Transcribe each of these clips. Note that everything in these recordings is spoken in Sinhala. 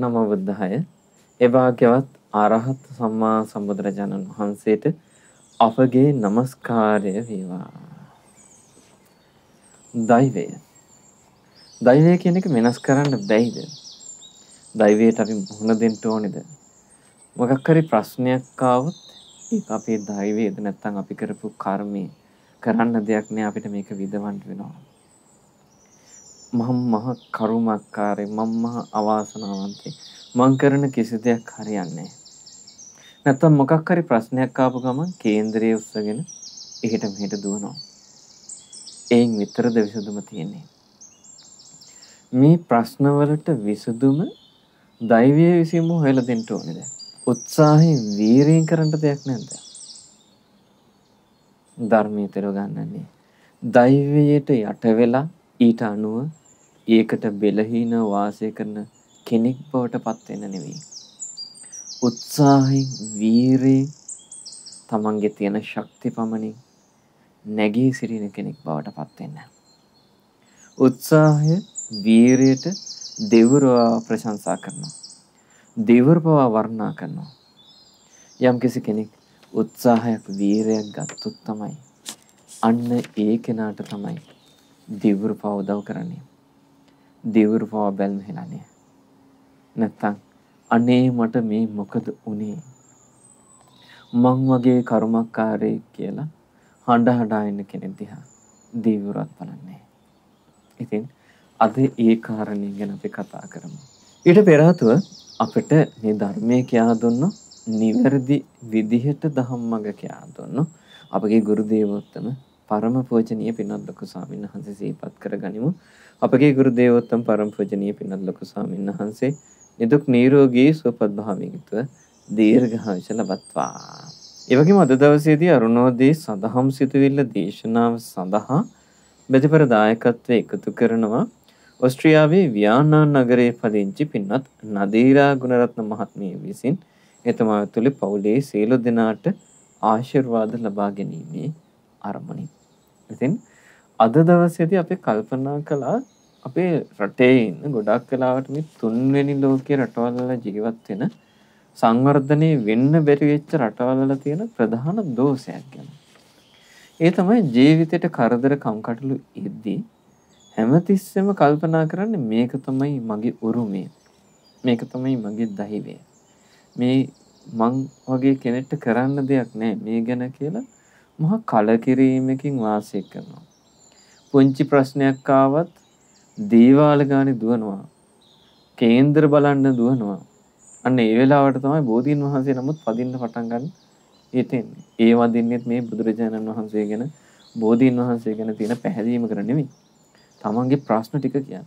නම බුද්ධාය. එවාගේවත් ආරහත් සම්මා සම්බුදුරජාණන් වහන්සේට අපගේ নমස්කාරය වේවා. දෛවය. දෛවය කියන එක වෙනස් කරන්න බැයිද? දෛවයට අපි මුහුණ දෙන්න ඕනේද? මොකක් හරි ප්‍රශ්නයක් ආවොත් ඒක අපේ දෛවයේද නැත්නම් අපි කරපු කර්මයේ කරන්න දෙයක් නෑ අපිට මේක විඳවන්න වෙනවා. මම මහ කරුමක්කාරේ මම මහ අවාසනාවන්තේ මං කරන කිසි දෙයක් හරියන්නේ නැත්තම් මොකක් හරි ප්‍රශ්නයක් ආපු ගමන් කේන්ද්‍රයේ උස්සගෙන එහෙට මෙහෙට දුවනවා එයින් විතරද විසඳුම තියෙන්නේ මේ ප්‍රශ්නවලට විසඳුම දෛවය විසින්ම හොයලා දෙන්න ඕනේද උත්සාහයෙන් වීරයෙන් කරන්න දෙයක් නැද්ද ධර්මයේ තේරුම් ගන්නන්නේ දෛවයට යට වෙලා ඊට අනුව ඒකට බෙලහීන වාසය කරන කෙනෙක් බවට පත් වෙන නෙවෙයි. උත්සාහයෙන් වීරයෙන් තමන්ගේ තියෙන ශක්ති පමණින් නැගී සිටින කෙනෙක් බවට පත් වෙන්න. උත්සාහය වීරයට දෙවරවා ප්‍රශංසා කරනවා. දෙවරපව වර්ණනා කරනවා. යම්කිසි කෙනෙක් උත්සාහයක් වීරයක් ගත්තොත් තමයි අන්න ඒ කෙනාට තමයි දෙවරුපාව උදව් කරන්නේ. දෙවරුපාව බැල්ම හෙලන්නේ. නැත්තම් අනේ මට මේ මොකද උනේ? මං වගේ කර්මකාරයෙක් කියලා හඬ හඬා ඉන්න කෙනෙක් දිහා දෙවරුවත් බලන්නේ. ඉතින් අද ඒ කාරණේ ගැන අපි කතා කරමු. ඊට පෙර අපිට මේ ධර්මයේ කියා දුන්න නිවැරදි විදිහට ධම්මග කියා දුන්න අපගේ ගුරු දේවෝත්තම පරම පූජනීය පින්වත් ලොකු ස්වාමීන් වහන්සේ සිහිපත් කරගනිමු. අපගේ ගුරු දේවෝත්තම පරම පූජනීය පින්වත් ලොකු ස්වාමීන් වහන්සේ නිදුක් නිරෝගී සුවපත් භාවයෙන් යුතුව දීර්ඝායුෂ ලබත්වා. ඒ වගේම අද දවසේදී අරුණෝදේ සදහම් සිතුවිල්ල දේශනාව සඳහා බෙදපර දායකත්වය එකතු කරනවා ඔස්ට්‍රියාවේ ව්‍යානා නගරයේ පදිංචි පින්වත් නදීරා ගුණරත්න මහත්මිය විසින් එතුමා තුළ පවුලේ සියලු දෙනාට ආශිර්වාද ලබා ගැනීමේ අරමුණින් ඉතින් අද දවසේදී අපි කල්පනා කළා අපේ රටේ ඉන්න ගොඩක් කලාවට මේ තුන්වෙනි ලෝකයේ රටවල් ජීවත් වෙන සංවර්ධනය වෙන්න බැරි වෙච්ච රටවල් තියෙන ප්‍රධාන දෝෂයක් ගැන. ඒ තමයි ජීවිතයට කරදර කම්කටොළු එද්දී හැමතිස්සෙම කල්පනා කරන්නේ මේක තමයි මගේ උරුමය. මේක තමයි මගේ දහිවය. මේ මං වගේ කෙනෙක්ට කරන්න දෙයක් නෑ මේ ගැන කියලා මහා කලකිරීමකින් වාසය කරනවා. පුංචි ප්‍රශ්නයක් ආවත් දේවාල ගානේ දුවනවා. කේන්දර බලන්න දුවනවා. අන්න ඒ වෙලාවට තමයි බෝධීන් වහන්සේ නමුත් පදින්න පටන් ගන්න හිතෙන්නේ. ඒ වදින්නෙත් මේ බුදුරජාණන් වහන්සේ ගැන බෝධීන් වහන්සේ ගැන තියෙන පැහැදීම කර නෙමෙයි. තමන්ගේ ප්‍රශ්න ටික කියන්නේ.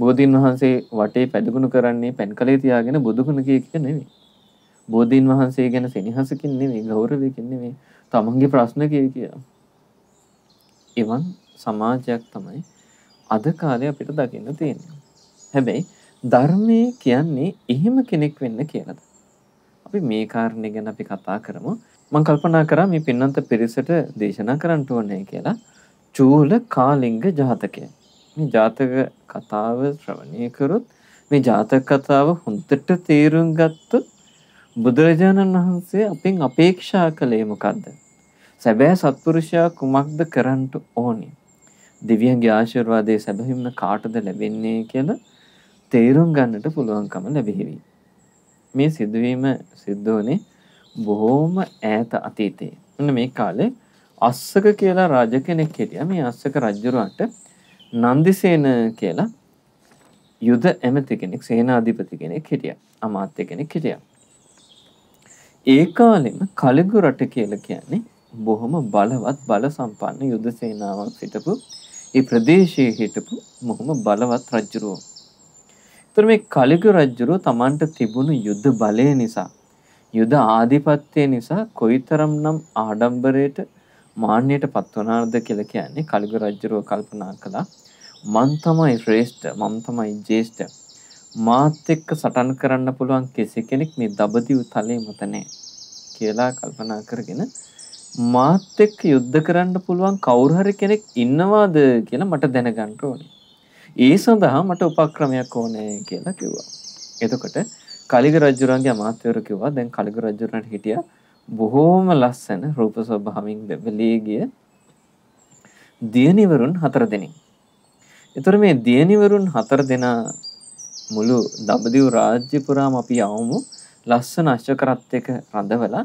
බෝධීන් වහන්සේ වටේ පැදුණු කරන්නේ පැන්කලේ තියාගෙන බුදුගුණ කිය එක නෙමෙයි. බෝධීන් වහන්සේ ගැන සෙනහසකින් නෙමේ ගෞරවයකින් නෙමේ තමන්ගේ ප්‍රශ්න කිය කියලා. එවන් සමාජයක් තමයි අද කාලේ අපිට දකින්න තියෙන්නේ. හැබැයි ධර්මයේ කියන්නේ එහෙම කෙනෙක් වෙන්න කියලාද? අපි මේ කාරණේ ගැන අපි කතා කරමු. මම කල්පනා කරා මේ පින්නන්ත පිරිසට දේශනා කරන්න ඕනේ කියලා. චූල කාලිංග ජාතකය. මේ ජාතක කතාව ශ්‍රවණය කරොත් මේ ජාතක කතාව හොඳට තේරුම් ගත්තොත් බුදුරජාණන් වහන්සේ අපෙන් අපේක්ෂා කළේ මොකද්ද? සැබෑ සත්පුරුෂයා කුමක්ද කරන්න ඕනේ? දිව්‍යන්ගේ ආශිර්වාදයේ සැබවින්ම කාටද ලැබෙන්නේ කියලා තේරුම් ගන්නට පුළුවන්කම ලැබෙහිවි. මේ සිදුවීම සිද්ධ වුණේ බොහෝම ඈත අතීතයේ. මෙන්න මේ කාලේ අස්සක කියලා රජ කෙනෙක් හිටියා. මේ අස්සක රජුරන්ට නන්දිසේන කියලා යුද ඇමති කෙනෙක්, සේනාධිපති කෙනෙක් හිටියා. අමාත්‍ය කෙනෙක් හිටියා. ඒ කාලෙම කලිගු රට කියලා කියන්නේ බොහොම බලවත් බල සම්පන්න යුද සේනාවන් සිටපු ඒ ප්‍රදේශයේ හිටපු බොහොම බලවත් රජුරෝ. ඒතර මේ කලිගු රජුරෝ Tamanට තිබුණු යුද බලය නිසා යුද ආධිපත්‍යය නිසා කොයිතරම්නම් ආඩම්බරයට මාන්නයට පත් වුණාද කියලා කියන්නේ කලිගු රජුරෝ කල්පනා කළා මං තමයි ශ්‍රේෂ්ඨ මං තමයි ජේෂ්ඨ මාත් එක්ක සටන් කරන්න පුළුවන් කෙසේ කෙනෙක් මේ දඹදිව තලයේ මත නැහැ කියලා කල්පනා කරගෙන මාත් එක්ක යුද්ධ කරන්න පුළුවන් කවුරු හරි කෙනෙක් ඉන්නවාද කියලා මට දැනගන්න ඕනේ. ඒ සඳහා මට උපක්‍රමයක් ඕනේ කියලා කිව්වා. එතකොට කලිග රජුරන්ගේ අමාත්‍යවරු කිව්වා දැන් කලිග රජුරන්ට හිටියා බොහෝම ලස්සන රූප ස්වභාවමින් බෙබලී ගිය දියණිවරුන් හතර දෙනෙක්. ඒතර මේ දියණිවරුන් හතර දෙනා මුළු දඹදිව් රාජ්‍ය පුරාම අපි යවමු ලස්සන අශ්වකරත් එක රඳවලා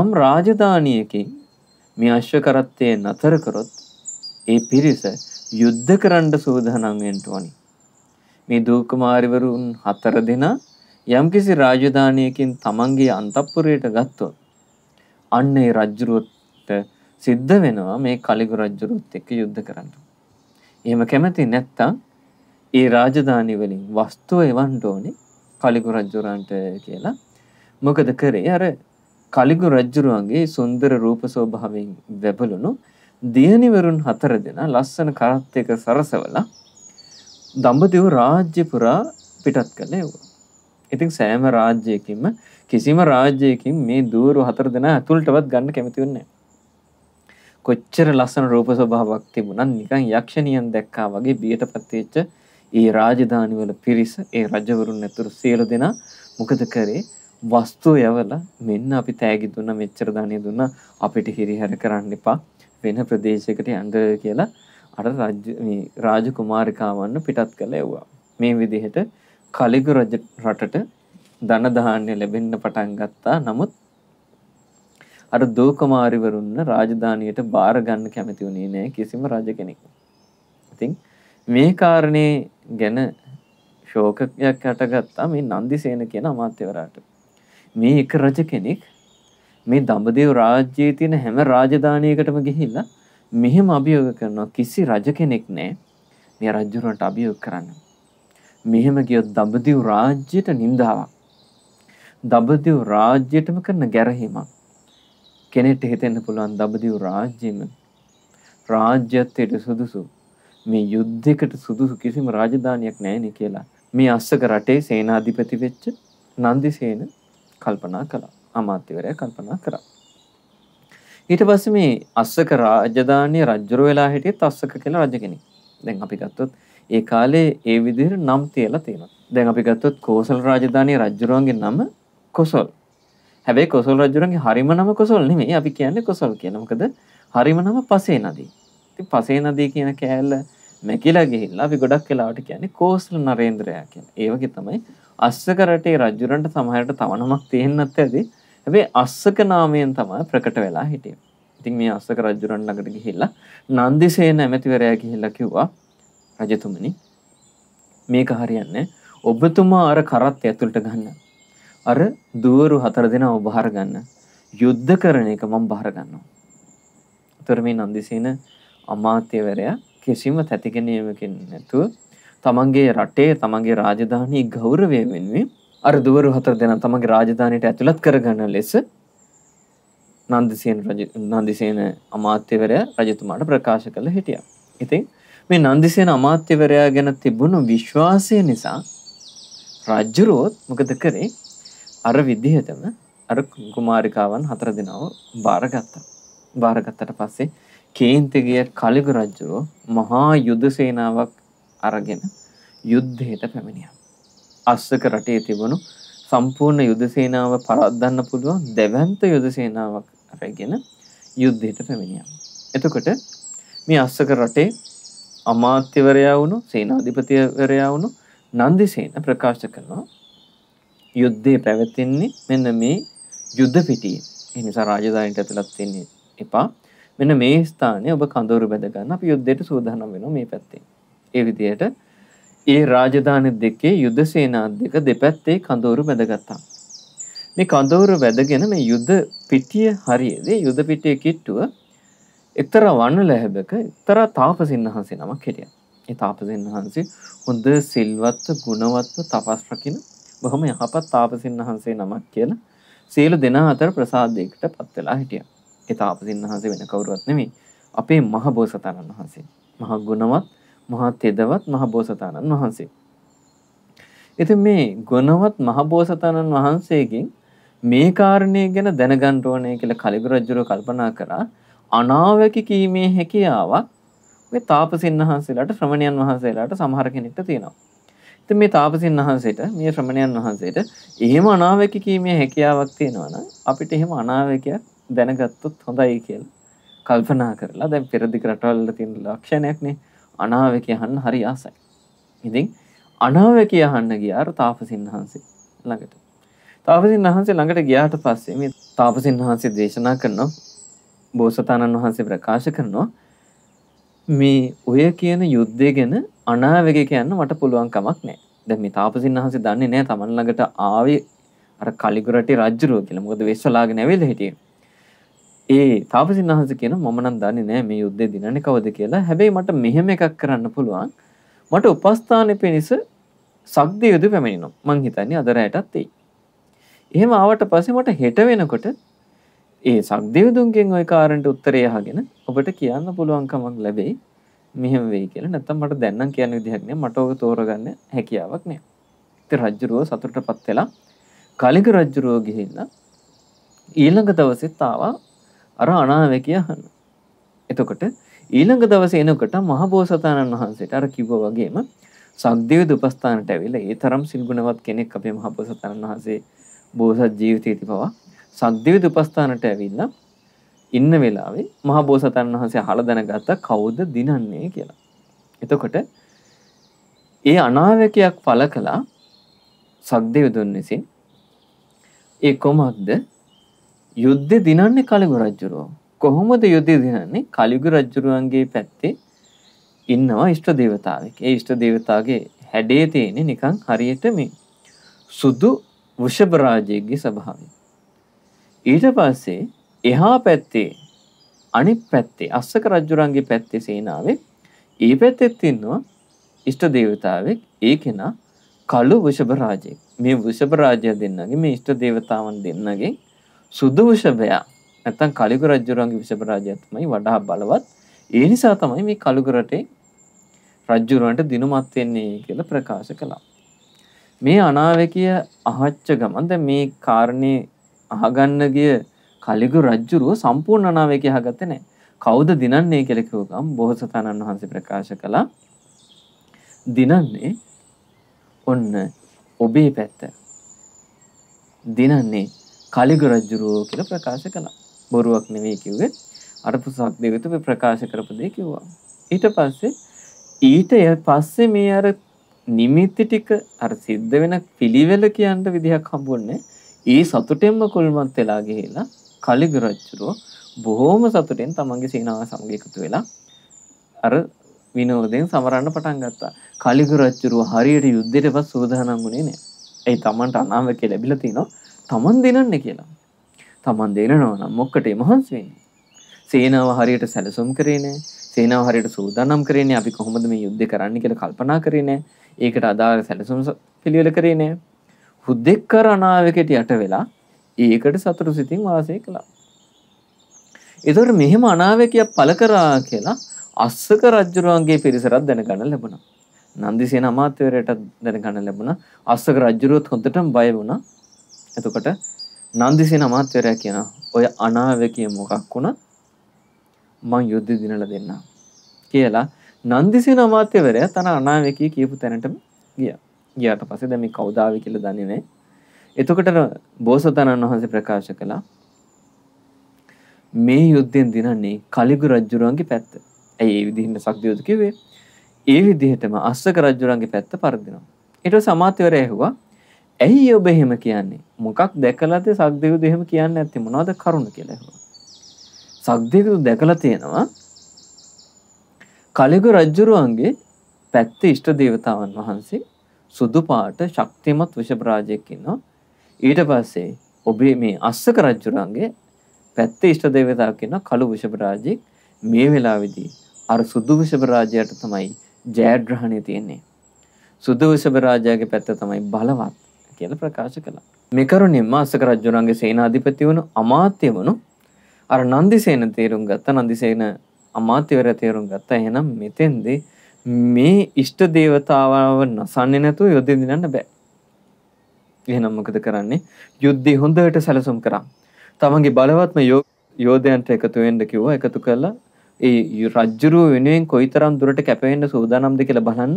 යම් රාජධානියකින් මේ අශ්වකරත්තය නතර කරොත් ඒ පිරිස යුද්ධ කරන්න සූදානම් වෙන්න ඕනි. මේ දූකුමාරිවරුන් හතර දෙනා යම්කිසි රාජධානියකින් තමන්ගේ අන්තපුරයට ගත්තොත් අන්න ඒ රජුරුවට සිද්ධ වෙනවා මේ කලිගු රජුරුවත් එක්ක යුද්ධ කරන්න. එහෙම කැමති නැත්තම් ඒ රාජධානි වලින් වස්තුව එවන්ට ඕනේ කලිගු රජුරන්ට කියලා මොකද කරේ අර කලිගු රජ්ජුරුවන්ගේ සුන්දර රූප සෝභාවෙන් වැබලුණු දියනිවරුන් හතර දෙනා ලස්සන කරත් එක සරසවලා දඹදිව රාජ්‍ය පුරා පිටත් කළේ වුණා. ඉතින් සෑම රාජ්‍යයකින්ම කිසිම රාජ්‍යයකින් මේ දూరు හතර දෙනා ඇතුළටවත් ගන්න කැමති වෙන්නේ කොච්චර ලස්සන රූප ස්වභාවයක් තිබුණත් නිකන් යක්ෂණියන් දැක්කා වගේ බියටපත් වෙච්ච ඒ රාජධානිවල පිරිස ඒ රජවරුන් ඇතුරු සියලු දෙනා මොකද කරේ වස්තුව යවල මෙන්න අපි තෑගි දුන්න මෙච්චර ධනය දුන්න අපිට හිරිහැර කරන්න එපා වෙන ප්‍රදේශයකට යඟ කියලා අර රාජ කුමාරිකාවන්න පිටත් කළ එව්වා. මේ විදිහට කලිගු රජ රටට ධනදාහාන්‍ය ලැබෙන්න පටන් ගත්තා නමුත් අර දෝකමාරිවරුන්න රාජධානයට බාරගන්න කැමති වුණේ නෑ කිසිම රජ කෙනෙක්. ඉතින් මේ කාරණේ ගැන ශෝකයක් හටගත්තා මේ නන්දිසේන කියන අමාත්‍යවරාට. මේ එක රජ කෙනෙක් මේ දඹදේව රාජ්‍යයේ තියෙන හැම රාජධානියකටම ගිහිල්ලා මෙහෙම අභියෝග කරනවා කිසි රජ කෙනෙක් නෑ මේ රජුරන්ට අභියෝග කරන්න. මෙහෙම ගියොත් දඹදේව රාජ්‍යයට නින්දාවක්. දඹදේව රාජ්‍යයටම කරන ගැරහීමක්. කෙනෙක්ට හිතෙන්න පුළුවන් දඹදේව රාජ්‍යෙම රාජ්‍යත්වයට සුදුසු මේ යුද්ධයකට සුදුසු කිසිම රාජධානියක් නැහැ කියලා. මේ අස්සක රටේ සේනාධිපති වෙච්ච නන්දිසේන කල්පනා කළා. අමාත්‍යවරයා කල්පනා කරා. ඊට පස්සේ මේ අස්සක රාජධානිය රජුර වෙලා හිටියත් අස්සක කියලා රජ කෙනෙක්. දැන් අපි ගත්තොත් ඒ කාලේ ඒ විදිහට නම් තියලා තියෙනවා. දැන් අපි ගත්තොත් කෝසල රාජධානිය රජුරුවන්ගේ නම කොසල්. හැබැයි කොසල් රජුරුවන්ගේ හරිම නම කොසල් නෙමෙයි අපි කියන්නේ කොසල් කියන. මොකද හරිම නම පසේ නදී. ඉති පසේ නදී කියන කෑල්ල මැකිලා ගිහිල්ලා අපි ගොඩක් වෙලාවට කියන්නේ කෝස්ල නරේන්ද්‍රයා කියන. ඒ වගේ තමයි අස්සක රටේ රජුරන්ට සමහරට තව නමක් තියෙන්නත් ඇති. හැබැයි අස්සක නාමයෙන් තමයි ප්‍රකට වෙලා හිටියේ. ඉතින් මේ අස්සක රජුරන් ළඟට ගිහිල්ලා නන්දිසේන ඇමතිවරයා ගිහිල්ලා කිව්වා රජතුමනි මේක හරියන්නේ ඔබතුමා අර කරත් ඇතුළට ගන්න. අර දුවරු හතර දෙනා ඔබ බාර ගන්න. යුද්ධ කරන එක මම බාර ගන්නවා. උතර මේ නන්දිසේන අමාත්‍යවරයා කිසිම තැතිගැනීමකින් නැතුව තමන්ගේ රටේ තමන්ගේ රාජධානී ගෞරවය වෙනුවෙන් අර දුවරු හතර දෙනා තමන්ගේ රාජධානයට ඇතුළත් කරගන්න ලෙස නන්දිසේන නන්දිසේන අමාත්‍යවරයා රජතුමාට ප්‍රකාශ කළ හිටියා. ඉතින් මේ නන්දිසේන අමාත්‍යවරයා ගැන තිබුණු විශ්වාසය නිසා රජ්ජුරුවොත් මොකද කරේ අර විදිහටම අර කුමාරිකාවන් හතර දෙනාව බාරගත්තා. බාරගත්තට පස්සේ කේන්තිගිය කලිගු රජ්ජුරුව මහා යුද සේනාවක් අරගෙන යුද්ධයට පැමිණිය. අස්සක රටේ තිබුණු සම්පූර්ණ යුදසේනාව පරත්දන්න පුළුවන් දෙවන්ත යුදසේනාවක් රැගෙන යුද්ධයට පැමිණියම්. එතකොට මේ අස්සක රටේ අමාත්‍යවරයා වුණු සේනාධිපතිවරයා වුණු නන්දිසේන ප්‍රකාශ කරනවා යුද්ධය පැවතින්නේ මෙන්න මේ යුද්ධ පිටිය එනිසා රාජධානයට ඇතුළත් වෙන්නේ එපා මෙන්න මේ ස්ථානය ඔබ කඳවරු බැදගන්න අප යුද්ධයට සූදානම් වෙන මේ පැත්තේ. ඒ විදියට ඒ රාජධානි දෙකේ යුද්ධ සේනා දෙක දෙපැත්තේ කඳවරු බැදගත්තා. මේ කඳවුර වැදගෙන මේ යුද්ධ පිටිය හරියේදී යුද පිටිය කිට්ටුව එක්තරා වන්න ලැහැබක එක්තරා තාපසින් වහන්සේ නමක් හිටිය. ඒ තාපසින් වහන්සේ හොඳ සිල්වත්ව ගුණවත්ව තපස් රකින බොහොම යහපත් තාපසින් වහන්සේ නමක් කියලා සියලු දෙනා අතර ප්‍රසාදයකට පත් වෙලා හිටියා. ඒ තාපසින් වහන්සේ වෙන කවුරුවත් නෙමෙයි. අපේ මහ බෝසතාණන් වහන්සේ. මහ ගුණවත්, මහ තෙදවත් මහ බෝසතාණන් වහන්සේ. ඉතින් මේ ගුණවත් මහ බෝසතාණන් වහන්සේගෙන් මේ කාරණය ගැන දැනගන්න ඕනේ කියලා කලිගු රජුර කල්පනා කරා. අනාවැකි කීමේ හැකියාවක් ඔය තාපසින් වහන්සේලාට ශ්‍රමණයන් වහන්සේලාට සමහර කෙනෙක්ට තියෙනවා. ඉතින් මේ තාපසින් වහන්සේට මේ ශ්‍රමණයන් වහන්සේට එහෙම අනාවැකි කීමේ හැකියාවක් තියෙනවා නම් අපිට එහෙම අනාවැකියක් දැනගත්තොත් හොඳයි කියල් කල්පනා කරලා දැ පෙරදික රටවල්ල තින් ලක්ෂණයක්නේ අනාවක යහන්න හරි ආසයි. ඉතින් අනාවක යහන්න ගියාර තාපසින් වහන්සේ ළඟට. තාපසින් වහන්සේ ළඟට ගියාට පස්සේ මේ තාපසින් වහන්සේ දේශනා කරනවා බෝසතාණන් වහන්සේ ප්‍රකාශ කරනවා මේ ඔය කියන යුද්ධය ගැන අනාවක යන්න මට පුළුවන් කමක් නෑ දැ මේ තාපසින් වහන්සේ දන්නේ නෑ තමන් ළඟට ආවේ අර කලිගුරටි රජ්ජරුව කියලා මොකද වෙස්වලාගෙන ඇවිල්ලා හිටියේ ඒ තාපසින් වහන්ස කියන මමනම් දන්නේ නෑ මේ යුද්ධේ දිනන්නේ කවද කියලා. හැබැයි මට මෙහෙම එකක් කරන්න පුළුවන්. මට උපස්ථානෙ පිණිස සක්දේ යුද පැමිණෙනවා. මං හිතන්නේ අද රැයටත් එයි. එහෙම ආවට පස්සේ මට හෙට වෙනකොට ඒ සක්දේවදුන්ගෙන් ওই කාරණට උත්තරය අහගෙන ඔබට කියන්න පුළුවන්කමක් ලැබෙයි මෙහෙම වෙයි කියලා. නැත්තම් මට දැන් නම් කියන්න විදිහක් නෑ. මට ඕක තෝරගන්න හැකියාවක් නෑ. ඉතින් රජ්ජුරුව සතුටටපත් වෙලා කලික රජ්ජුරුව ගිහිල්ලා ඊළඟ දවසෙත් ආවා අර අනාවැකිය අහන්න. එතකොට ඊළඟ දවසේ එනකොට මහබෝසතාණන් වහන්සේට අර කිව්වා වගේම සක්දේව උපස්ථානට ඇවිල්ලා ඒ තරම් සිල්ගුණවත් කෙනෙක් අපේ මහබෝසතාණන් වහන්සේ බෝසත් ජීවිතයේදී පවා සක්දේව උපස්ථානට ඇවිල්ලා ඉන්න වෙලාවේ මහබෝසතාණන් වහන්සේ අහලා දැනගත්ත කවුද දිනන්නේ කියලා. එතකොට ඒ අනාවැකයක් පළ කළා සක්දේවදුන් විසින් ඒ කොමක්ද යුද්ධ දිනන්නේ කලිගු රජ්ජුරුවෝ. කොහොමද යුද්ධය දිනන්නේ කලිගු රජ්ජුරුවන්ගේ පැත්තේ ඉන්නවා ඉෂ්ට දේවතාවෙක්. ඒ ඉෂ්ට දේවතාවගේ හැඩේ තියෙන නිකන් හරියට මේ සුදු වෘෂභරාජයගේ ස්වභාවය. ඊට පස්සේ එහා පැත්තේ අනිත් පැත්තේ අස්සක රජුරන්ගේ පැත්තේ සේනාවේ ඒ පැත්තෙත් ඉන්නවා ඉෂ්ට දේවතාවෙක් ඒ කෙනා කළු වෘෂභරාජයෙක්. මේ වෘෂභරාජය දෙන්නගේ මේ ඉෂ්ට දේවතාවන් දෙන්නගේ සුදුවෂභයා ඇතන් කලිකු රජ්ජුරන්ගේ විෂපරාජයතමයි වඩා බලවත් ඒ නිසා තමයි මේ කළුකරටේ රජ්ජුරුවන්ට දිනුමත් වෙන්නේ කියලා ප්‍රකාශ කළා. මේ අනාවැකිය අහච්ච ගමන් දැන් මේ කාරණේ අහගන්න ගිය කලිගු රජ්ජුරුව සම්පූර්ණ අනාවැකිය අහගත්තේ නැහැ. කවුද දිනන්නේ කියලා කිව්වකම් බෝසතාණන් වහන්සේ ප්‍රකාශ කළා. දිනන්නේ ඔන්න ඔබේ පැත්ත. දිනන්නේ කලිගු රජ්ජුරුවෝ කියලා ප්‍රකාශ කළා. බොරුවක් නෙවෙයි කිව්වෙත් අරපුසක් දෙවිතුම ප්‍රකාශ කරපු දේ කිව්වා. ඊට පස්සේ ඊට පස්සේ මේ අර නිමිති ටික අර සිද්ධ වෙන පිළිවෙල කියන්න විදිහක් හම්බුන්නේ. ඒ සතුටෙන්ම කුල්මත් වෙලා ගිහිලා කලිගු රජ්ජුරුවෝ බොහොම සතුටෙන් තමන්ගේ සේනාව සමග එකතු වෙලා අර විනෝදයෙන් සමරන්න පටන් ගත්තා. කලිගු රජ්ජුරුවෝ හරියට යුද්ධයට පස්ස සූදානම් වුණේ නෑ. ඒ තමන්ට අනාවකේ ලැබිලා තිනවා. තමන් දෙනන්න කියලා. තමන් දෙනනවා නම් මොක්කටේ මහන්සි වෙන්නේ. සේනාව හරියට සැලසුම් කරේ නෑ. සේනාව හරියට සූදානම් කරේ නෑ අපි කොහොමද මේ යුද්ධය කරන්න කියලා කල්පනා කරේ නෑ. ඒකට අදාළ සැලසුම් පිළිවෙල කරේ නෑ. හුද්දෙක් කර අනාවකට යට වෙලා ඒකට සතුරු සිතින් වාසය කළා. එතොට මෙහෙම අනාවකයක් පල කරා කියලා අස්සක රජ්ජුරුවන්ගේ පිරිසරත් දැනගන්න ලැබුණ. නන්දිසියන අමාත්‍යවරයටත් දැනගන්න ලැබුණ අස්සක රජ්ජුරුවත් හොඳටම් බය වුණා එතකොට නන්දිසින අමාත්‍යරය කියන ඔය අනාවකිය මොකක් වුණ මං යුද්ධ දිනල දෙන්න කියලා නන්දිසින අමාත්‍යවරය තන අනාවකී කියපු තැනටම ගිය ගියාට පසේ දැමි කෞදාව කියල දනිනේ එතකොට බෝසතණන් වහන්සේ ප්‍රකාශ කළා මේ යුද්ධෙන් දිනන්නේ කලිගු රජ්ජුරුවන්ගේ පැත්ත ඇයි ඒ විදිහන්න සක්දියෝතු කිවේ ඒ විදිහටම අස්සක රජ්ජුරන්ගේ පැත්ත පරදිනවා එට සමාත්‍යවර ඇහවා ඇයි ඔබ එහෙම කියන්නේ මොකක් දැකලාද සක්දෙවිඳු එහෙම කියන්න ඇත්තේ මොනවද කරුණ කියලා ඇහුවා. සක්දෙවිඳු දැකලා තියෙනවා කලිග රජුරුවන්ගේ පැත්තේ ඉෂ්ට දේවතාවන් වහන්සේ සුදු පාට ශක්තිමත් වෘෂභරාජයෙක් ඉන්නවා. ඊට පස්සේ ඔබේ මේ අස්සක රජුරුවන්ගේ පැත්තේ ඉෂ්ට දේවතාවක් ඉන්නවා කළු වෘෂභරාජයෙක්. මේ වෙලාවේදී අර සුදු වෘෂභරාජයට තමයි ජයග්‍රහණය තියෙන්නේ. සුදු වෘෂභරාජයාගේ පැත්ත තමයි බලවත්. කියලා ප්‍රකාශ කළා. මේ කරුණින්ම අසක රජුණන්ගේ සේනාධිපති වුණු අමාත්‍ය වුණු අර නන්දිසේන තේරුම් ගත්ත නන්දිසේන අමාත්‍යවරයා තේරුම් ගත්තා. එහෙනම් මෙතෙන්දී මේ ඉෂ්ට දේවතාවව නසන්නේ නැතුව යුද්ධෙ දිනන්න බෑ. එහෙනම් මොකද කරන්නේ? යුද්ධය හොඳට සැලසුම් කරා. තමන්ගේ බලවත්ම යෝධයන්ට එකතු වෙන්න කිව්වා. එකතු කළා ඒ රජ්ජුරුව වෙනුවෙන් කොයිතරම් දුරට කැපවෙන්න සූදානම්ද කියලා බලන්න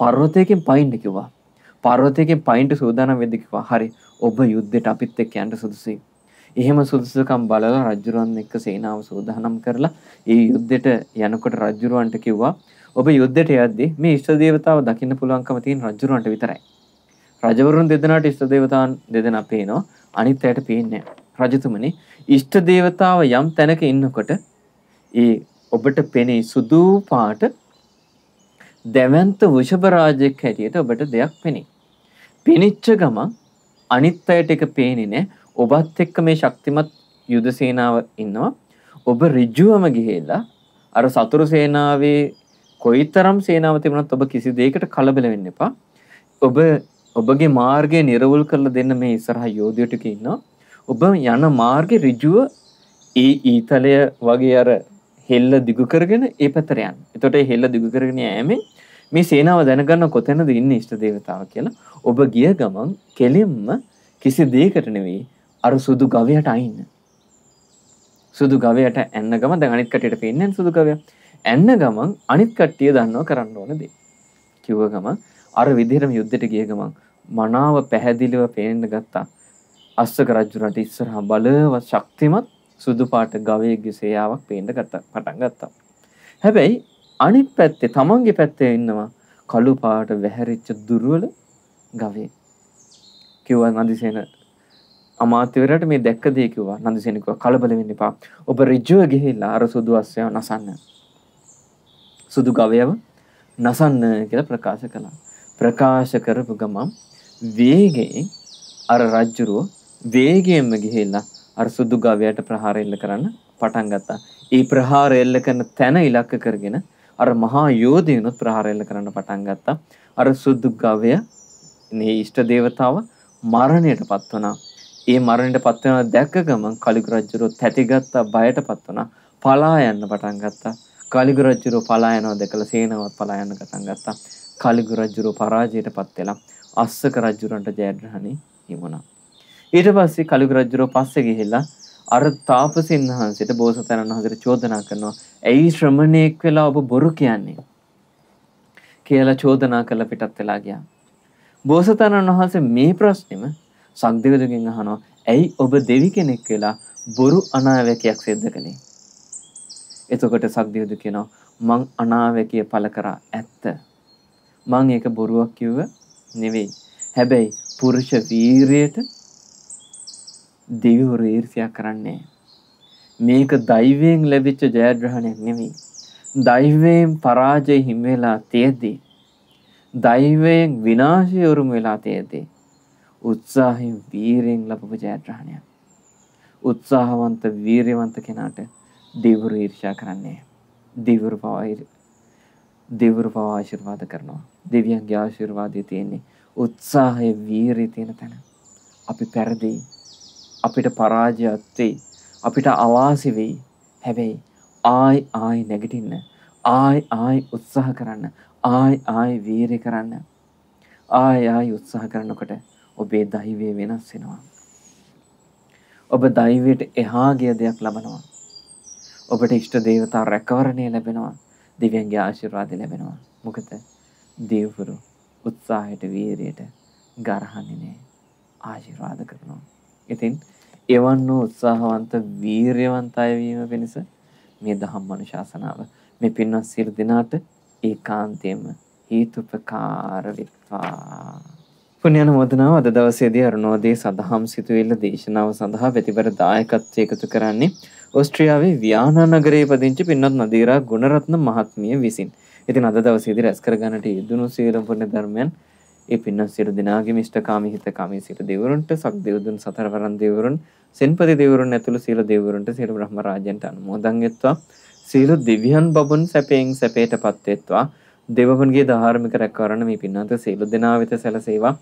පර්වතයකින් පයින්න කිව්වා. පර්වතයකින් පයින්ට සූදානම් වෙද්දිකිවා හරි ඔබ යුද්ධයට අපිත් එක්ක යන්න සුදුසුයි. එහෙම සුදුසුකම් බලලා රජුරුවන් එක්ක සේනාව සූදානම් කරලා ඒ යුද්ධයට යනකොට රජුරුවන්ට කිව්වා ඔබ යුද්ධයට යද්දී මේ ඉෂ්ට දේවතාව දකින්න පුළුවන්කම තියෙන රජුරුවන්ට විතරයි. රජවරුන් දෙදෙනාට ඉෂ්ට දේවතාවන් දෙදෙනා පේනවා අනිත් අයට පේන්නේ නැහැ. රජතුමනි ඉෂ්ට දේවතාව යම් තැනක ඉන්නකොට ඒ ඔබට පෙනේ සුදු පාට දැවන්ත වෘෂභ රාජෙක් හැටියට ඔබට දෙයක් පෙනේ. පිනිච්ච ගමන් අනිත් අයට එක පේන්නේ නෑ ඔබත් එක්ක මේ ශක්තිමත් යුද සේනාව ඉන්නවා ඔබ ඍජුවම ගිහිල්ලා අර සතුරු සේනාවේ කොයිතරම් සේනාව තිබුණත් ඔබ කිසි දෙයකට කලබල වෙන්න එපා ඔබ ඔබගේ මාර්ගය නිරවුල් කරලා දෙන්න මේ ඉස්සරහා යෝධයෝ ටික ඉන්නවා ඔබ යන මාර්ගේ ඍජුව ඒ ඊතලය වගේ අර හෙල්ල දිගු කරගෙන ඒ පැතර යන්න. එතකොට හෙල්ල දිගු කරගෙන යෑමෙන් මේ සේනාව දැනගන්න කොතැනද ඉන්න ඉෂ්ට දේවතාව කියලා ඔබ ගිය ගමන් කෙලින්ම කිසි දෙයකට නෙවෙයි අර සුදු ගවයට අයින්න. සුදු ගවයට ඇන්න ගම දැන් අනිත් කට්ටියට පේන්නේ සුදු ගවය. ඇන්න ගමන් අනිත් කට්ටිය දන්නව කරන්න ඕන දේ. කිව්ව ගමන් අර විදිහටම යුද්ධයට ගිය ගමන් මනාව පැහැදිලිව පේන්න ගත්තා. අස්සක රජුරට ඉස්සරහා බලවත් ශක්තිමත් සුදු පාට ගවයේ සේයාවක් පේන්න ගත්තා. පටන් ගත්තා. හැබැයි අනිත් පැත්තේ තමන්ගේ පැත්තේ ඉන්නවා කළු පාට වැහැරිච්ච දුර්වල ගවේ. කිව්වා නන්දිසේන අමාත්‍යවරයාට මේ දැක්ක දේ කිව්වා. නන්දිසේන කිව්වා කලබල වෙන්න එපා. ඔබ ඍජුව ගිහිල්ලා අර සුදු අස්සයව නසන්න. සුදු ගවයව නසන්න කියලා ප්‍රකාශ කළා. ප්‍රකාශ කරපු ගමන් වේගයෙන් අර රජ්ජුරුව වේගයෙන්ම ගිහිල්ලා අර සුදු ගවයට ප්‍රහාර එල්ල කරන්න පටන් ගත්තා. ඒ ප්‍රහාර එල්ල කරන තැන ඉලක්ක කරගෙන අර මහා යෝධයනුත් ප්‍රහාරයල කරන්න පටන් ගත්තා. අර සුද්දුග්ගවය මේ ඉෂ්ට දේවතාව මරණයට පත් වුණා. ඒ මරණයට පත් වෙනවා දැක්ක ගමන් කලිගු රජුරෝ තැතිගත්තා බයට පත් වුණා. පලා යන්න පටන් ගත්තා. කලිගු රජුරෝ පලා යනවා දැකලා සේනාවත් පලා යන්න පටන් ගත්තා. කලිගු රජුරෝ පරාජයට පත් වෙලා අස්සක රජුරන්ට ජයග්‍රහණය හිමුණා. ඊට පස්සේ කලිගු රජුරෝ පස්සේ ගිහිල්ලා අර තාපසින් වහන්සේට බෝසතාණන් වහන්සේට චෝදනා කරනවා ඇයි ශ්‍රමණයෙක් වෙලා ඔබ බොරු කියන්නේ කියලා චෝදනා කරලා පිටත් වෙලා ගියා. බෝසතාණන් වහන්සේ මේ ප්‍රශ්නෙම සංදේවදුගෙන් අහනවා ඇයි ඔබ දෙවි කෙනෙක් වෙලා බොරු අනාවැකයක් සිද්ධ කළේ? එතකොට සක්දේවදු කියනවා මං අනාවැකිය පළ කරා ඇත්ත. මං ඒක බොරුවක් කිව්ව නෙවෙයි. හැබැයි පුරුෂ වීරයට දෙවිවරු ඊර්ෂ්‍යා කරන්නේ මේක දෛවයෙන් ලැබිච්ච ජයග්‍රහණයක් නෙමෙයි. දෛවයෙන් පරාජය හිම වෙලා තියදී දෛවයෙන් විනාශය උරුම වෙලා තියදී උත්සාහයෙන් වීරයෙන් ලැබපු ජයග්‍රහණයක්. උත්සාහවන්ත වීරවන්ත කෙනාට දෙවිවරු ඊර්ෂ්‍යා කරන්නේ. දෙවිවරු පවා දෙවිවරු පවා ආශිර්වාද කරනවා. දෙවියන්ගේ ආශිර්වාදය තියෙන්නේ උත්සාහය වීරය තියෙන තැන. අපි පෙරදී අපිට පරාජයත් වෙයි. අපිට අවාසි වෙයි. හැබැයි ආයි ආයි නැගිටින්න. ආයි ආයි උත්සාහ කරන්න. ආයි ආයි වීරිය කරන්න. ආයි ආයි උත්සාහ කරනකොට ඔබේ දෛවය වෙනස් වෙනවා. ඔබ දෛවයට එහා ගිය දෙයක් ලබනවා. ඔබට ඉෂ්ට දේවතා රැකවරණය ලැබෙනවා. දිව්‍යන්ගේ ආශිර්වාද ලැබෙනවා. මොකද දෙව්වරු උත්සාහයට වීරයට ගරහන්නේ නැහැ. ආශිර්වාද කරනවා. ඉතින් එවන් වූ උත්සාහවන්ත වීරයවන්ත අය වීම වෙනස මේ දහම් අනුශාසනාව මේ පින්වත් සියලු දෙනාට ඒකාන්තයෙන්ම හේතුපකාර වෙත්වා පුණ්‍යන මොදනාව අද දවසේදී අරුණෝදේ සදහම් සිතුවිල්ල දේශනාව සඳහා ප්‍රතිබර දායකත්වය එකතු කරන්නේ ඕස්ට්‍රියාවේ වියානා නගරයේ පදිංචි පින්වත් නදීරා ගුණරත්න මහත්මිය විසින්. ඉතින් අද දවසේදී රැස් කරගන්නට යෙදුණු සියලුම පුණ්‍ය ධර්මයන් ඒ පින්වත් සියලු දෙනාගේම ඉෂ්ඨකාමී හිතකාමී සිට දෙවිවරුන්ට සක්දේවදුන් සතරවරන් දෙවිවරුන් සෙන්පති දෙවිවරුන් ඇතුළු සියලු දෙවිවරුන්ට සියලු බ්‍රහ්ම රාජයන්ට අනුමෝදන් වෙත්වා සියලු දිව්‍යයන් බබුන් සැපයෙන් සැපයටපත් වෙත්වා දෙවවන්ගේ ධාර්මික රැකවරණ මේ පින්වත් සියලු දෙනා වෙත සැලසේවා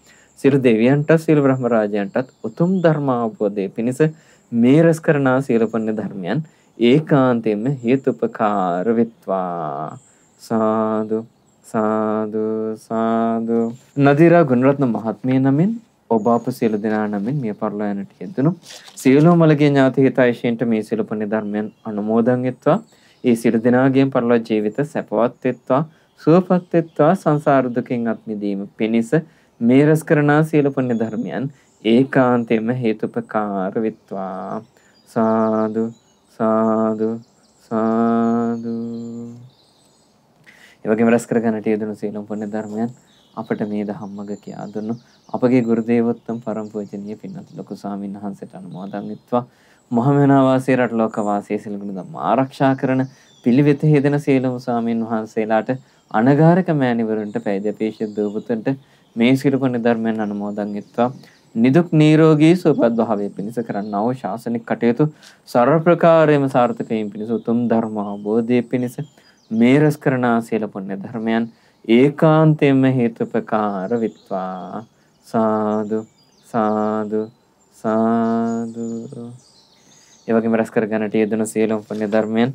සියලු දෙවියන්ට සියලු බ්‍රහ්ම රාජයන්ටත් උතුම් ධර්ම අවබෝධය පිණිස මේ රැස් කරනා සියලු පුණ්‍ය ධර්මයන් ඒකාන්තයෙන්ම හේතුපකාර වෙත්වා සාදු සාදු සාදු නදිරා ගුණරත්න මහත්මිය නමින් ඔබ අප සියලු දෙනා නමින් මිය පරලෝ යනට යෙදුණු සියලුම මළගේ ඥාති හිතයිෂයන්ට මේ සියලු පුණ්‍ය ධර්මයන් අනුමෝදන් වෙත්වා ඒ සියලු දෙනාගේම පරලෝ ජීවිත සැපවත් වෙත්වා සුවපත් වෙත්වා සංසාර දුකෙන් අත් මිදීම පිණිස මේ රස කරනා සියලු පුණ්‍ය ධර්මයන් ඒකාන්තයෙන්ම හේතුපකාර වෙත්වා සාදු සාදු සාදු ඒවගේම රැස් කරගන්නට යෙදුණු සීලම් පුණ්‍ය ධර්මයන් අපට මේ ධම්මග කියා දුන්නු අපගේ ගුරු දේවෝත්තම පරම පූජනීය පින්වත් ලොකු ස්වාමීන් වහන්සේට අනුමෝදන් විත්වා මහමෙනා වාසී රට ලෝක වාසී සිලගුණ ධම්ම ආරක්ෂා කරන පිළිවෙත හේදෙන සීලම් ස්වාමීන් වහන්සේලාට අනගාරක මෑණිවරුන්ට පැය දෙපේ ශුද්ධ මේ සිරු පුණ්‍ය ධර්මයන් අනුමෝදන් විත්වා නිදුක් නීරෝගී සුවපත් භාවය පිණිස කරන්නා වූ ශාසනික කටයුතු සර්ව ප්‍රකාරයෙන්ම සාර්ථක වීම පිණිස උතුම් ධර්ම අවබෝධය පිණිස මේ රස කරනාසීල පුණ්‍ය ධර්මයන් ඒකාන්තයෙන්ම හේතුපකාර විත්වා සාදු සාදු සාදු ඒ වගේම රස කර ගන්නට යෙදෙන සියලුම පුණ්‍ය ධර්මයන්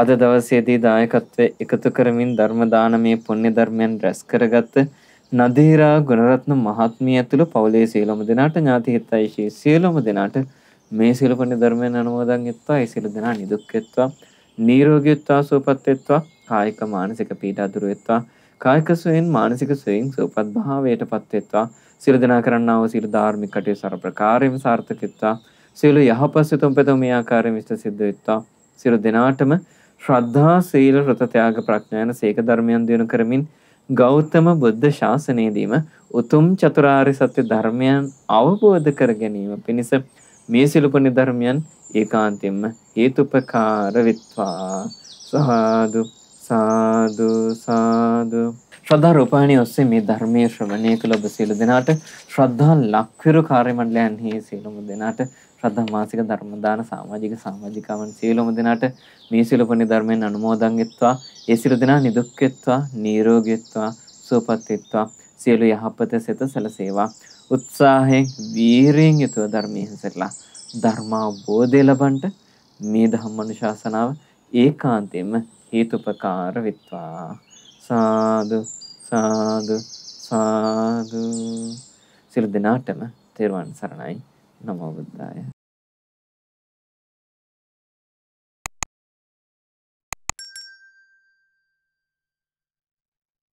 අද දවසේදී දායකත්වයේ එකතු කරමින් ධර්ම දානමේ පුණ්‍ය ධර්මයන් රැස් කරගත් නදීරා ගුණරත්න මහත්මිය ඇතුළු පවුලේ සියලුම දෙනාට ඥාති හිතයිශී සියලුම දෙනාට මේ සියලු පුණ්‍ය ධර්මයන් අනුමෝදන් වෙත්වා ඒ සියලු දෙනා නිදුක් වෙත්වා නිරෝගීත්වා සුවපත්ත්වා කායික මානසික පීඩා දුරු වෙත්වා කායික සුවයෙන් මානසික සුවයෙන් සුවපත් භාවයටපත් වෙත්වා සියලු දෙනා කරන්නා වූ සියලු ධාර්මික කටයුතු සර්ව ප්‍රකාරයෙන් සාර්ථකීත්වා සියලු යහපත් සිතුම් පෙතුම් මේ ආකාරයෙන් විශ්ත සිද්ධ වෙත්වා සියලු දෙනාටම ශ්‍රද්ධා සීල වෘත ත්‍යාග ප්‍රඥා යන සීක ධර්මයන් දිනු කරමින් ගෞතම බුද්ධ ශාසනයේදීම උතුම් චතුරාර්ය සත්‍ය ධර්මයන් අවබෝධ කර ගැනීම පිණිස මේ සිළුපනි ධර්මයන් ඒකාන්තයෙන්ම හේතුපකාර වෙත්වා සාදු සාදු සාදු ශ්‍රද්ධා රූපාණී ඔස්සේ මේ ධර්මයේ ශ්‍රවණය කළ ඔබ සියලු දෙනාට ශ්‍රද්ධා ලක්විරු කාර්ය මණ්ඩලයන්හි සියලුම දෙනාට ශ්‍රද්ධා මාසික ධර්ම දාන සමාජික සමාජිකවන් සියලුම දෙනාට මේ සිළුපනි ධර්මයෙන් අනුමෝදන් වෙත්වා ඒ සියලු දෙනා නිදුක් වෙත්වා නිරෝගී වෙත්වා සුවපත් වෙත්වා සියලු යහපත සෙත සැලසේවා උත්සාහයෙන් වීරයෙන් යුතුව ධර්මයේ හැසිරලා ධර්මාබෝධය ලබන්නට මේ ධම්මානුශාසනාව ඒකාන්තයෙන්ම හේතුපකාර වෙත්වා සාදු සාදු සාදු සියලු දෙනාටම තෙරුවන් සරණයි නමෝ බුද්දාය